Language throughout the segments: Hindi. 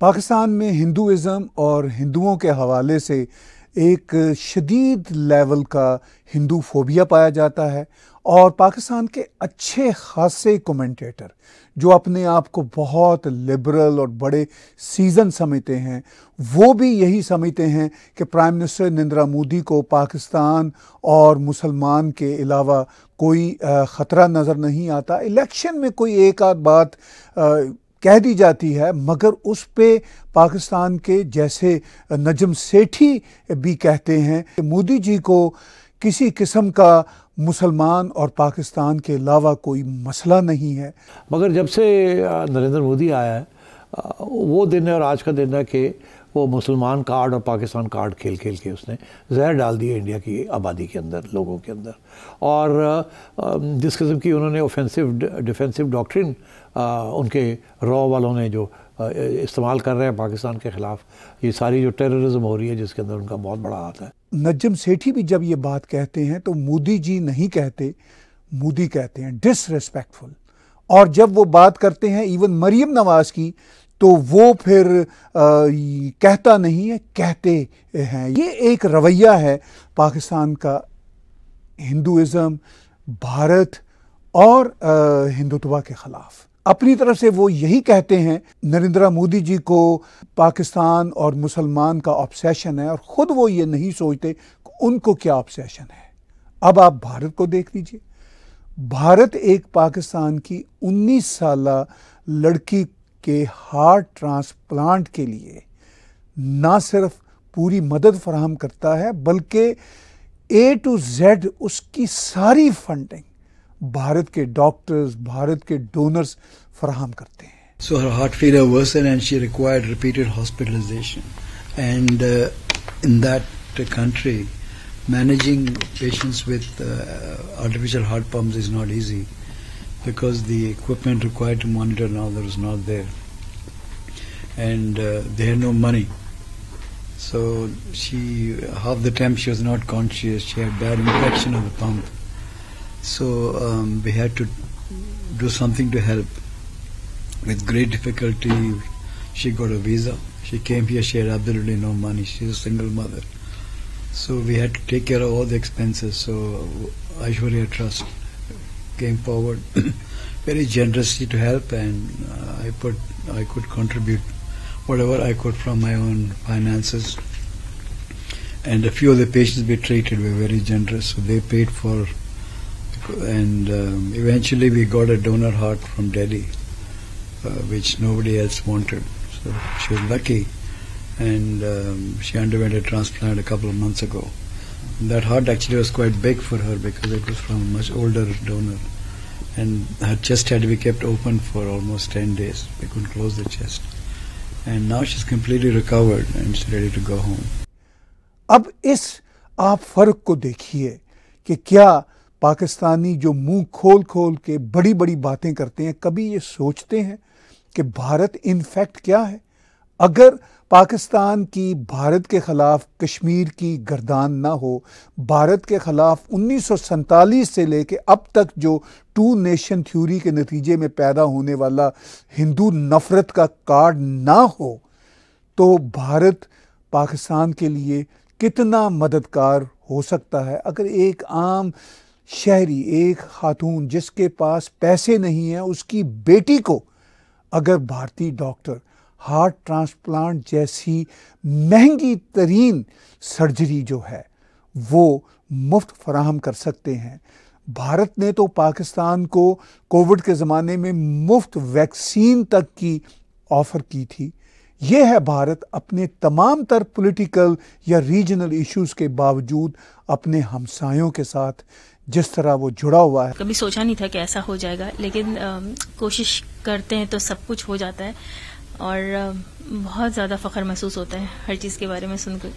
पाकिस्तान में हिंदुज़म और हिंदुओं के हवाले से एक शदीद लेवल का हिंदू फोबिया पाया जाता है और पाकिस्तान के अच्छे खासे कमेंटेटर जो अपने आप को बहुत लिबरल और बड़े सीजन समझते हैं वो भी यही समझते हैं कि प्राइम मिनिस्टर नरेंद्रा मोदी को पाकिस्तान और मुसलमान के अलावा कोई ख़तरा नज़र नहीं आता इलेक्शन में कोई एक आध बात कह दी जाती है मगर उस पर पाकिस्तान के जैसे नजम सेठी भी कहते हैं कि मोदी जी को किसी किस्म का मुसलमान और पाकिस्तान के अलावा कोई मसला नहीं है मगर जब से नरेंद्र मोदी आया है वो दिन है और आज का दिन है कि वो मुसलमान कार्ड और पाकिस्तान कार्ड खेल खेल के उसने जहर डाल दिया इंडिया की आबादी के अंदर लोगों के अंदर और जिस किस्म की उन्होंने ऑफेंसिव डिफेंसिव डॉक्ट्रिन उनके रॉ वालों ने जो इस्तेमाल कर रहे हैं पाकिस्तान के ख़िलाफ़ ये सारी जो टेररिज्म हो रही है जिसके अंदर उनका बहुत बड़ा हाथ है नजम सेठी भी जब ये बात कहते हैं तो मोदी जी नहीं कहते मोदी कहते हैं डिसरेस्पेक्टफुल और जब वो बात करते हैं इवन मरीम नवाज़ की तो वो फिर आ, कहता नहीं है कहते हैं ये एक रवैया है पाकिस्तान का हिंदुज़म भारत और हिंदुत्वा के ख़िलाफ़ अपनी तरफ से वो यही कहते हैं नरेंद्र मोदी जी को पाकिस्तान और मुसलमान का ऑब्सेशन है और ख़ुद वो ये नहीं सोचते उनको क्या ऑब्सेशन है अब आप भारत को देख लीजिए भारत एक पाकिस्तान की 19 साल लड़की के हार्ट ट्रांसप्लांट के लिए ना सिर्फ पूरी मदद फराहम करता है बल्कि ए टू जेड उसकी सारी फंडिंग भारत के डॉक्टर्स भारत के डोनर्स फराहम करते हैं so her heart failure worsen and she required repeated hospitalisation and in that country managing patients with artificial heart pump is not easy because the equipment required to monitor now is not there and they have no money so she half the time she was not conscious she had bad infection of the pump So um, we had to do something to help. With great difficulty, she got a visa. She came here, she had absolutely no money. She's a single mother. So we had to take care of all the expenses. So Aishwarya Trust came forward very generously to help, and uh, I put I could contribute whatever I could from my own finances. And a few of the patients we treated were very generous, so they paid for and um, eventually we got a donor heart from Delhi, uh, which nobody else wanted. So she was lucky, and um, she underwent a transplant a couple of months ago. And that heart actually was quite big for her because it was from a much older donor, and her chest had to be kept open for almost 10 days. They couldn't close the chest, and now she's completely recovered and she's ready to go home. अब इस आप फर्क को देखिए कि क्या पाकिस्तानी जो मुंह खोल खोल के बड़ी बड़ी बातें करते हैं कभी ये सोचते हैं कि भारत इनफैक्ट क्या है अगर पाकिस्तान की भारत के ख़िलाफ़ कश्मीर की गर्दान ना हो भारत के ख़िलाफ़ उन्नीस से लेके अब तक जो टू नेशन थ्योरी के नतीजे में पैदा होने वाला हिंदू नफ़रत का कार्ड ना हो तो भारत पाकिस्तान के लिए कितना मददगार हो सकता है अगर एक आम शहरी एक खातून जिसके पास पैसे नहीं हैं उसकी बेटी को अगर भारतीय डॉक्टर हार्ट ट्रांसप्लांट जैसी महंगी तरीन सर्जरी जो है वो मुफ्त फराहम कर सकते हैं भारत ने तो पाकिस्तान को कोविड के ज़माने में मुफ्त वैक्सीन तक की ऑफ़र की थी यह है भारत अपने तमाम तर पॉलिटिकल या रीजनल इश्यूज के बावजूद अपने हमसायों के साथ जिस तरह वो जुड़ा हुआ है कभी सोचा नहीं था कि ऐसा हो जाएगा लेकिन आ, कोशिश करते हैं तो सब कुछ हो जाता है और आ, बहुत ज्यादा फख्र महसूस होता है हर चीज के बारे में सुनकर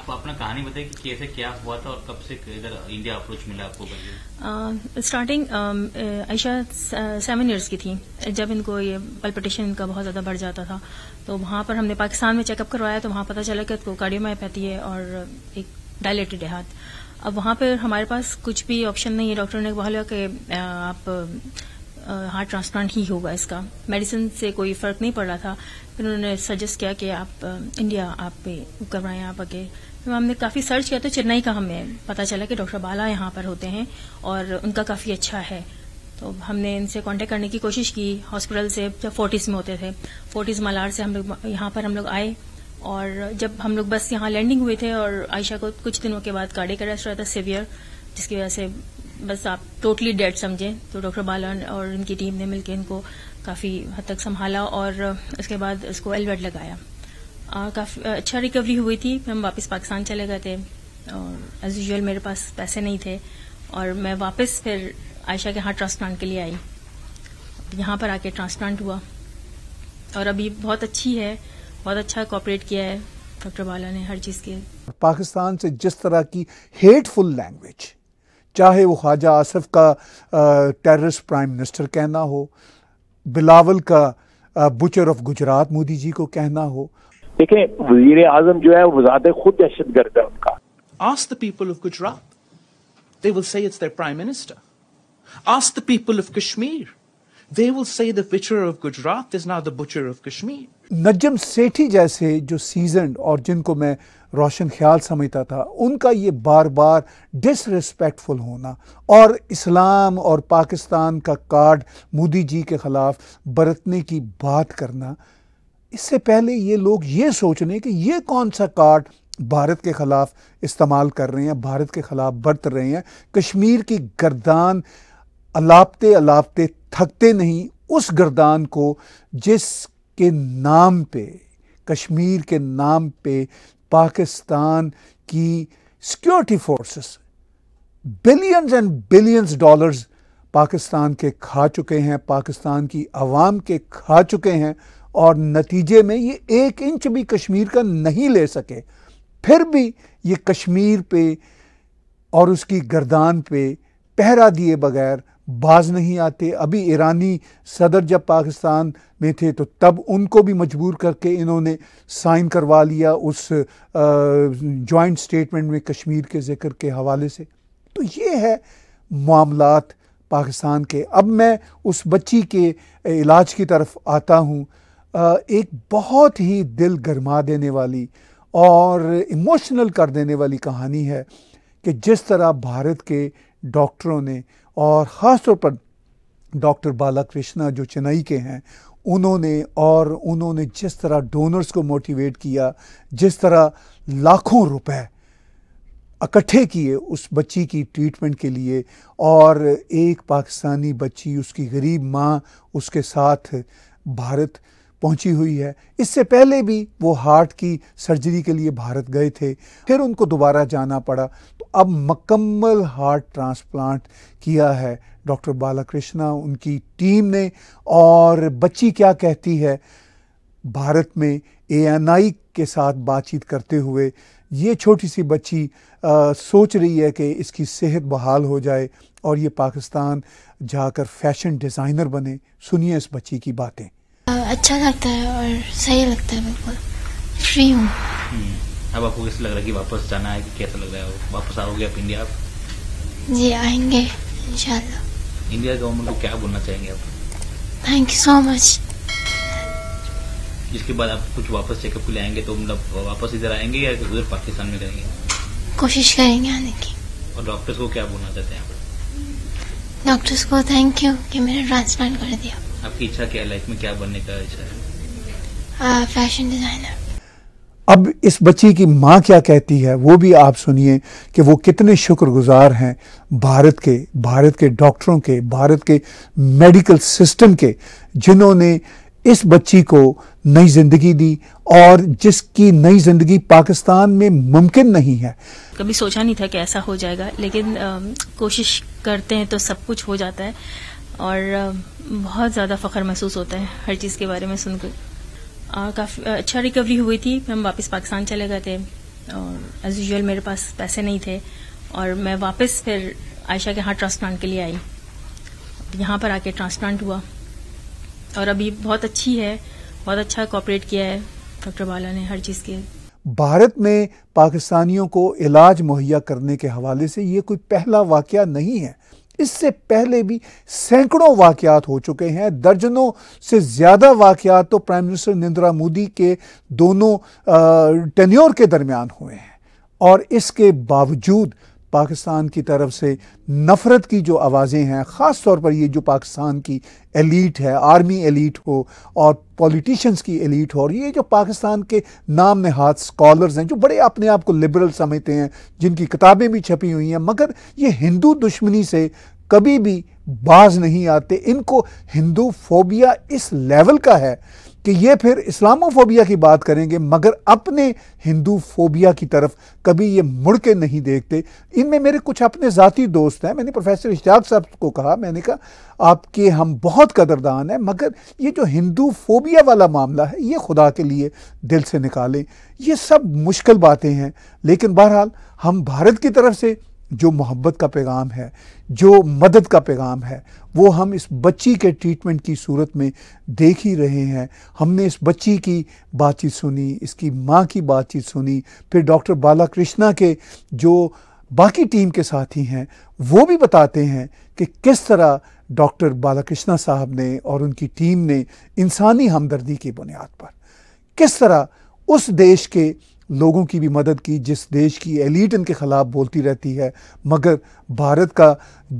आप अपना कहानी बताइए कि कैसे क्या हुआ था और कब से इधर इंडिया अप्रोच मिला आपको स्टार्टिंग आयशा सेवन ईयर्स की थी जब इनको ये पल्पिटेशन इनका बहुत ज़्यादा बढ़ जाता था तो वहाँ पर हमने पाकिस्तान में चेकअप करवाया तो वहाँ पता चला कि तो कार्डियोमायोपैथी है और एक डायलेटेड है हाथ अब वहां पर हमारे पास कुछ भी ऑप्शन नहीं है डॉक्टर ने कहा लिया कि आप हार्ट ट्रांसप्लांट ही होगा इसका मेडिसिन से कोई फर्क नहीं पड़ रहा था फिर उन्होंने सजेस्ट किया कि आप इंडिया आप पे करवाएं आप आगे तो हमने काफ़ी सर्च किया तो चेन्नई का हमें पता चला कि डॉक्टर बाला यहां पर होते हैं और उनका काफ़ी अच्छा है तो हमने इनसे कांटेक्ट करने की कोशिश की हॉस्पिटल से जब फोर्टीज़ में होते थे फोर्टीज़ मलार से हम लोग यहाँ पर हम लोग आए और जब हम लोग बस यहाँ लैंडिंग हुए थे और आयशा को कुछ दिनों के बाद कार्डिक अरेस्ट रहा था सीवियर जिसकी वजह से बस आप टोटली डेड समझें तो डॉक्टर बालन और इनकी टीम ने मिलकर इनको काफ़ी हद तक संभाला और उसके बाद उसको एलवेड लगाया काफ़ी अच्छा रिकवरी हुई थी हम वापस पाकिस्तान चले गए थे और एज यूजल मेरे पास पैसे नहीं थे और मैं वापस फिर आयशा के यहाँ ट्रांसप्लांट के लिए आई यहां पर आके ट्रांसप्लांट हुआ और अभी बहुत अच्छी है बहुत अच्छा कॉपरेट किया है डॉक्टर बाला ने हर चीज़ के पाकिस्तान से जिस तरह की हेटफुल लैंग्वेज चाहे वो ख्वाजा आसफ का टेररिस्ट प्राइम मिनिस्टर कहना हो बिलावल का बुचर ऑफ गुजरात मोदी जी को कहना हो देखें वजीर आजम जो है वजाद खुद दहशत गर्द है उनका ask the people of Gujarat they will say it's their prime minister ask the people of Kashmir they will say the butcher of Gujarat is not the butcher of Kashmir Najam Sethi जैसे जो सीजन और जिनको मैं रोशन ख्याल समझता था उनका ये बार बार डिसरिस्पेक्टफुल होना और इस्लाम और पाकिस्तान का कार्ड मोदी जी के ख़िलाफ़ बरतने की बात करना इससे पहले ये लोग ये सोच रहे कि ये कौन सा कार्ड भारत के ख़िलाफ़ इस्तेमाल कर रहे हैं भारत के ख़िलाफ़ बरत रहे हैं कश्मीर की गर्दान अलापते अलापते थकते नहीं उस गर्दान को जिस के नाम पे कश्मीर के नाम पे पाकिस्तान की security forces billions and billions dollars Pakistan के खा चुके हैं पाकिस्तान की आवाम के खा चुके हैं और नतीजे में ये एक इंच भी कश्मीर का नहीं ले सके फिर भी ये कश्मीर पे और उसकी गर्दान पे पहरा दिए बगैर बाज नहीं आते अभी ईरानी सदर जब पाकिस्तान में थे तो तब उनको भी मजबूर करके इन्होंने साइन करवा लिया उस जॉइंट स्टेटमेंट में कश्मीर के ज़िक्र के हवाले से तो ये है मामलात पाकिस्तान के अब मैं उस बच्ची के इलाज की तरफ आता हूँ एक बहुत ही दिल गरमा देने वाली और इमोशनल कर देने वाली कहानी है कि जिस तरह भारत के डॉक्टरों ने और ख़ास तौर पर डॉक्टर बाला कृष्णा जो चेन्नई के हैं उन्होंने और उन्होंने जिस तरह डोनर्स को मोटिवेट किया जिस तरह लाखों रुपए इकट्ठे किए उस बच्ची की ट्रीटमेंट के लिए और एक पाकिस्तानी बच्ची उसकी गरीब माँ उसके साथ भारत पहुंची हुई है इससे पहले भी वो हार्ट की सर्जरी के लिए भारत गए थे फिर उनको दोबारा जाना पड़ा तो अब मकम्मल हार्ट ट्रांसप्लांट किया है डॉक्टर बालाकृष्णा उनकी टीम ने और बच्ची क्या कहती है भारत में ए के साथ बातचीत करते हुए ये छोटी सी बच्ची आ, सोच रही है कि इसकी सेहत बहाल हो जाए और ये पाकिस्तान जाकर फैशन डिज़ाइनर बने सुनिए इस बच्ची की बातें अच्छा लगता है और सही लगता है बिल्कुल फ्री हूँ हम्म। अब आपको कैसे लग रहा है कि वापस जाना है कि कैसा लग रहा है वापस आओगे आप इंडिया आप जी आएंगे इंशाल्लाह इंडिया गवर्नमेंट को क्या बोलना चाहेंगे आप थैंक यू सो मच इसके बाद आप कुछ वापस चेकअप के लिए आएंगे तो मतलब वापस इधर आएंगे या उधर पाकिस्तान में रहेंगे कोशिश करेंगे आने की और डॉक्टर्स को क्या बोलना चाहते हैं आप डॉक्टर्स को थैंक यू कि मैंने ट्रांसप्लांट कर दिया आपकी इच्छा क्या है लाइफ में क्या बनने का इच्छा है फैशन uh, डिजाइनर अब इस बच्ची की माँ क्या कहती है वो भी आप सुनिए कि वो कितने शुक्रगुजार हैं भारत के भारत के डॉक्टरों के भारत के मेडिकल सिस्टम के जिन्होंने इस बच्ची को नई जिंदगी दी और जिसकी नई जिंदगी पाकिस्तान में मुमकिन नहीं है कभी सोचा नहीं था कि ऐसा हो जाएगा लेकिन आ, कोशिश करते हैं तो सब कुछ हो जाता है और बहुत ज़्यादा फ़ख्र महसूस होता है हर चीज़ के बारे में सुनकर काफ़ी अच्छा रिकवरी हुई थी हम वापस पाकिस्तान चले गए थे और एज यूजल मेरे पास पैसे नहीं थे और मैं वापस फिर आयशा के यहाँ ट्रांसप्लांट के लिए आई यहाँ पर आके ट्रांसप्लांट हुआ और अभी बहुत अच्छी है बहुत अच्छा कॉपरेट किया है डॉक्टर बाला ने हर चीज़ के भारत में पाकिस्तानियों को इलाज मुहैया करने के हवाले से ये कोई पहला वाक़ नहीं है इससे पहले भी सैकड़ों वाकयात हो चुके हैं दर्जनों से ज़्यादा वाकयात तो प्राइम मिनिस्टर नरेंद्र मोदी के दोनों टेन्योर के दरमियान हुए हैं और इसके बावजूद पाकिस्तान की तरफ से नफ़रत की जो आवाज़ें हैं ख़ास तौर पर ये जो पाकिस्तान की एलीट है आर्मी एलीट हो और पॉलिटिशियंस की एलीट हो और ये जो पाकिस्तान के नाम हाथ स्कॉलर्स हैं जो बड़े अपने आप को लिबरल समझते हैं जिनकी किताबें भी छपी हुई हैं मगर ये हिंदू दुश्मनी से कभी भी बाज नहीं आते इनको हिंदू फोबिया इस लेवल का है कि ये फिर इस्लामोफोबिया की बात करेंगे मगर अपने हिंदू फोबिया की तरफ कभी ये मुड़ के नहीं देखते इनमें मेरे कुछ अपने ज़ाती दोस्त हैं मैंने प्रोफेसर इश्ताक साहब को कहा मैंने कहा आपके हम बहुत कदरदान हैं मगर ये जो हिंदू फोबिया वाला मामला है ये खुदा के लिए दिल से निकालें ये सब मुश्किल बातें हैं लेकिन बहरहाल हम भारत की तरफ से जो मोहब्बत का पैगाम है जो मदद का पैगाम है वो हम इस बच्ची के ट्रीटमेंट की सूरत में देख ही रहे हैं हमने इस बच्ची की बातचीत सुनी इसकी माँ की बातचीत सुनी फिर डॉक्टर बाला कृष्णा के जो बाकी टीम के साथी हैं वो भी बताते हैं कि किस तरह डॉक्टर बालाकृष्णा साहब ने और उनकी टीम ने इंसानी हमदर्दी की बुनियाद पर किस तरह उस देश के लोगों की भी मदद की जिस देश की एलिट इनके ख़िलाफ़ बोलती रहती है मगर भारत का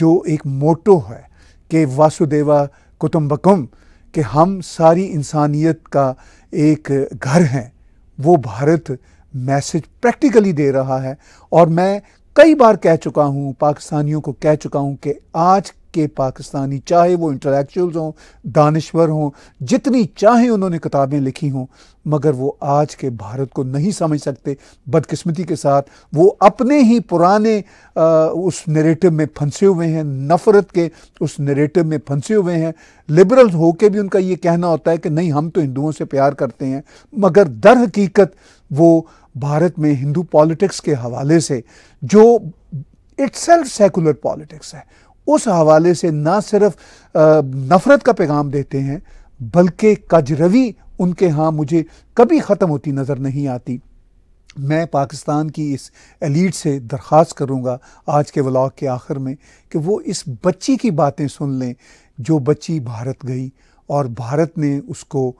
जो एक मोटो है कि वासुदेवा कुटुम्बकम कि हम सारी इंसानियत का एक घर हैं वो भारत मैसेज प्रैक्टिकली दे रहा है और मैं कई बार कह चुका हूँ पाकिस्तानियों को कह चुका हूँ कि आज के पाकिस्तानी चाहे वो इंटेलेक्चुअल्स हों दानश्वर हों जितनी चाहे उन्होंने किताबें लिखी हों मगर वो आज के भारत को नहीं समझ सकते बदकिस्मती के साथ वो अपने ही पुराने आ, उस नरेटिव में फंसे हुए हैं नफ़रत के उस नरेटिव में फंसे हुए हैं लिबरल होके भी उनका ये कहना होता है कि नहीं हम तो हिंदुओं से प्यार करते हैं मगर दर हकीकत वो भारत में हिंदू पॉलिटिक्स के हवाले से जो इट्स सेकुलर पॉलिटिक्स है उस हवाले से ना सिर्फ नफ़रत का पैगाम देते हैं बल्कि कजरवी उनके यहाँ मुझे कभी ख़त्म होती नज़र नहीं आती मैं पाकिस्तान की इस एलीट से दरख्वास्त करूँगा आज के व्लॉग के आखिर में कि वो इस बच्ची की बातें सुन लें जो बच्ची भारत गई और भारत ने उसको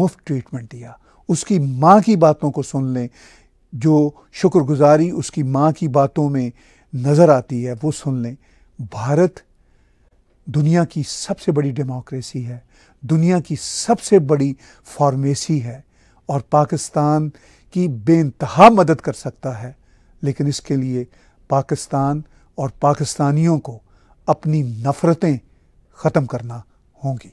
मुफ्त ट्रीटमेंट दिया उसकी माँ की बातों को सुन लें जो शुक्रगुजारी उसकी माँ की बातों में नज़र आती है वो सुन लें भारत दुनिया की सबसे बड़ी डेमोक्रेसी है दुनिया की सबसे बड़ी फॉर्मेसी है और पाकिस्तान की बेानतहा मदद कर सकता है लेकिन इसके लिए पाकिस्तान और पाकिस्तानियों को अपनी नफ़रतें ख़त्म करना होंगी